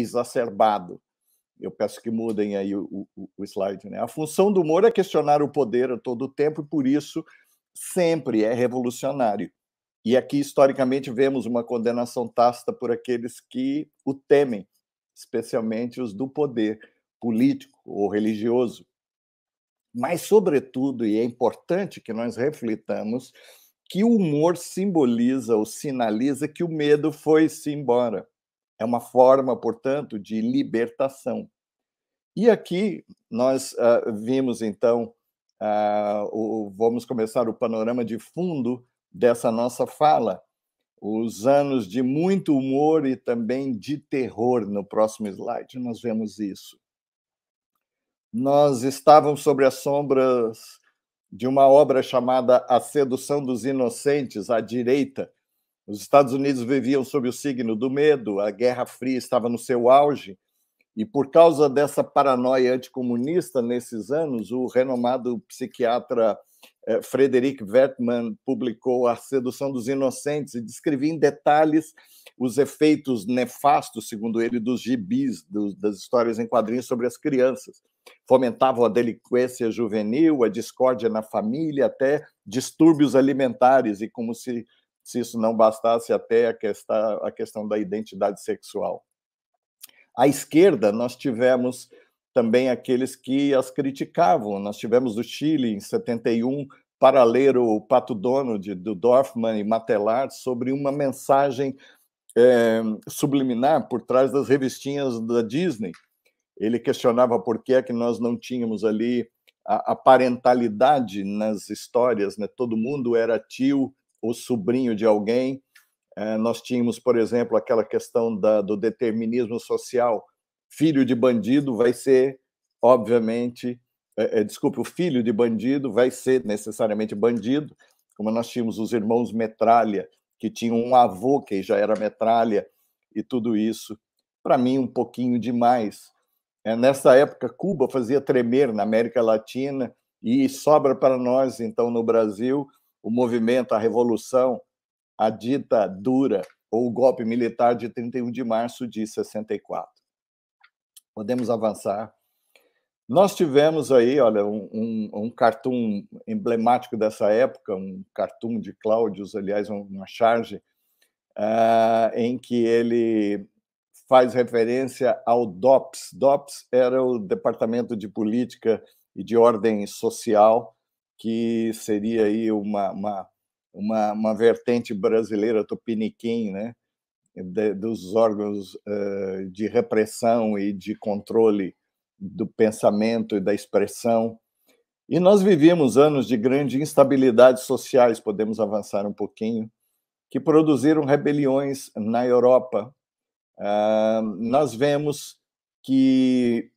exacerbado. Eu peço que mudem aí o, o, o slide. Né? A função do humor é questionar o poder a todo tempo e, por isso, sempre é revolucionário. E aqui, historicamente, vemos uma condenação tácita por aqueles que o temem, especialmente os do poder político ou religioso. Mas, sobretudo, e é importante que nós reflitamos, que o humor simboliza ou sinaliza que o medo foi-se embora. É uma forma, portanto, de libertação. E aqui nós uh, vimos, então, uh, o, vamos começar o panorama de fundo dessa nossa fala. Os anos de muito humor e também de terror, no próximo slide, nós vemos isso. Nós estávamos sobre as sombras de uma obra chamada A Sedução dos Inocentes, à direita, os Estados Unidos viviam sob o signo do medo, a Guerra Fria estava no seu auge, e por causa dessa paranoia anticomunista nesses anos, o renomado psiquiatra eh, Frederick Wertmann publicou A Sedução dos Inocentes e descrevia em detalhes os efeitos nefastos, segundo ele, dos gibis, das histórias em quadrinhos sobre as crianças. Fomentavam a delinquência juvenil, a discórdia na família, até distúrbios alimentares, e como se se isso não bastasse até a questão, a questão da identidade sexual. À esquerda, nós tivemos também aqueles que as criticavam. Nós tivemos o Chile, em 71, para ler o Pato Donald, do Dorfman e Matelar, sobre uma mensagem é, subliminar por trás das revistinhas da Disney. Ele questionava por que é que nós não tínhamos ali a, a parentalidade nas histórias, né? Todo mundo era tio, o sobrinho de alguém. É, nós tínhamos, por exemplo, aquela questão da, do determinismo social: filho de bandido vai ser, obviamente, é, é, desculpe, o filho de bandido vai ser necessariamente bandido, como nós tínhamos os irmãos Metralha, que tinham um avô que já era Metralha, e tudo isso, para mim, um pouquinho demais. É, nessa época, Cuba fazia tremer na América Latina e sobra para nós, então, no Brasil, o movimento, a revolução, a dita dura ou o golpe militar de 31 de março de 64. Podemos avançar. Nós tivemos aí, olha, um, um, um cartoon emblemático dessa época, um cartoon de Cláudios, aliás, uma charge, uh, em que ele faz referência ao DOPS. DOPS era o Departamento de Política e de Ordem Social que seria aí uma, uma, uma, uma vertente brasileira tupiniquim, né? De, dos órgãos uh, de repressão e de controle do pensamento e da expressão. E nós vivíamos anos de grande instabilidades sociais, podemos avançar um pouquinho, que produziram rebeliões na Europa. Uh, nós vemos que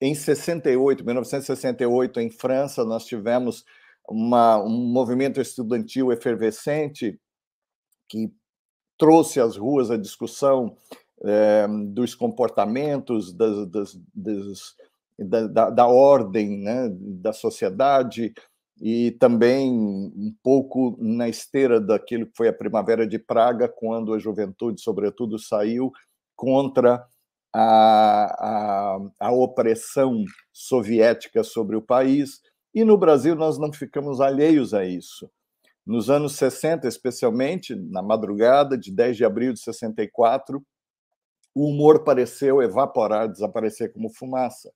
em 68, 1968, em França, nós tivemos uma, um movimento estudantil efervescente que trouxe às ruas a discussão eh, dos comportamentos, das, das, das, da, da, ordem né, da sociedade, e também um pouco na esteira daquilo que foi a Primavera de Praga, quando a juventude, sobretudo, saiu contra a, a, a opressão soviética sobre o país, e no Brasil nós não ficamos alheios a isso. Nos anos 60, especialmente, na madrugada de 10 de abril de 64, o humor pareceu evaporar, desaparecer como fumaça.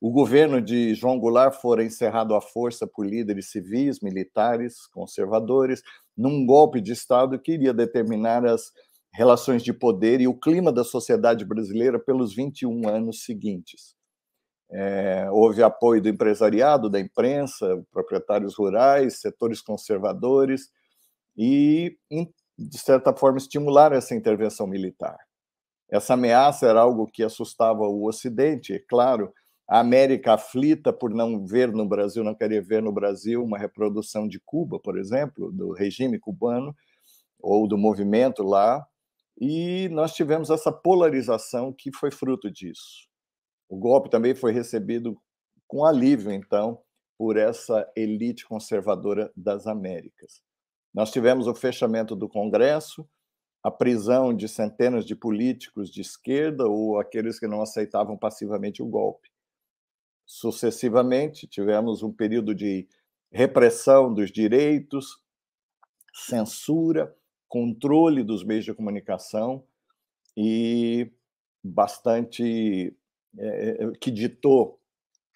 O governo de João Goulart fora encerrado à força por líderes civis, militares, conservadores, num golpe de Estado que iria determinar as relações de poder e o clima da sociedade brasileira pelos 21 anos seguintes. É, houve apoio do empresariado, da imprensa, proprietários rurais, setores conservadores e, de certa forma, estimularam essa intervenção militar. Essa ameaça era algo que assustava o Ocidente, é claro, a América aflita por não ver no Brasil, não querer ver no Brasil uma reprodução de Cuba, por exemplo, do regime cubano ou do movimento lá, e nós tivemos essa polarização que foi fruto disso. O golpe também foi recebido com alívio, então, por essa elite conservadora das Américas. Nós tivemos o fechamento do Congresso, a prisão de centenas de políticos de esquerda ou aqueles que não aceitavam passivamente o golpe. Sucessivamente, tivemos um período de repressão dos direitos, censura, controle dos meios de comunicação e bastante é, que ditou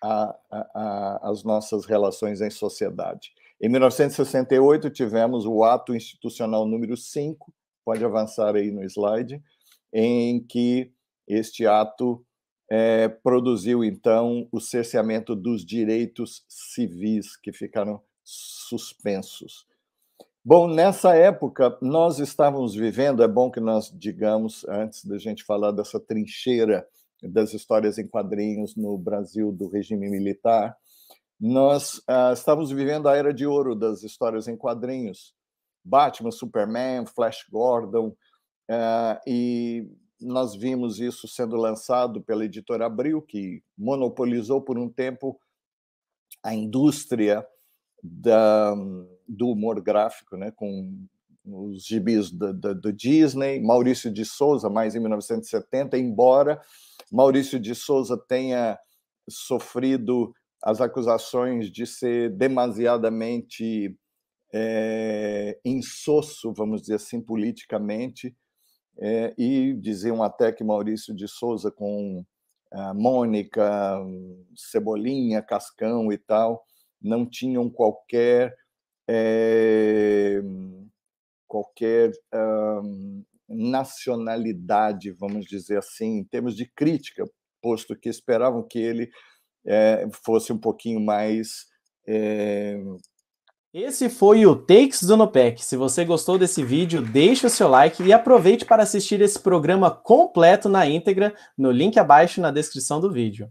a, a, a, as nossas relações em sociedade. Em 1968 tivemos o ato institucional número 5, pode avançar aí no slide, em que este ato é, produziu então o cerceamento dos direitos civis que ficaram suspensos. Bom, nessa época nós estávamos vivendo, é bom que nós digamos antes da gente falar dessa trincheira das histórias em quadrinhos no Brasil do regime militar, nós ah, estávamos vivendo a era de ouro das histórias em quadrinhos. Batman, Superman, Flash Gordon, ah, e nós vimos isso sendo lançado pela editora Abril, que monopolizou por um tempo a indústria da, do humor gráfico, né, com os gibis do, Disney, Maurício de Souza, mais em 1970, embora Maurício de Souza tenha sofrido as acusações de ser demasiadamente é, insosso, vamos dizer assim, politicamente, é, e diziam até que Maurício de Souza com eh, Mônica, Cebolinha, Cascão e tal, não tinham qualquer é, qualquer um, nacionalidade, vamos dizer assim, em termos de crítica, posto que esperavam que ele é, fosse um pouquinho mais. É... Esse foi o Takes do Nopec. Se você gostou desse vídeo, deixe o seu like e aproveite para assistir esse programa completo na íntegra no link abaixo na descrição do vídeo.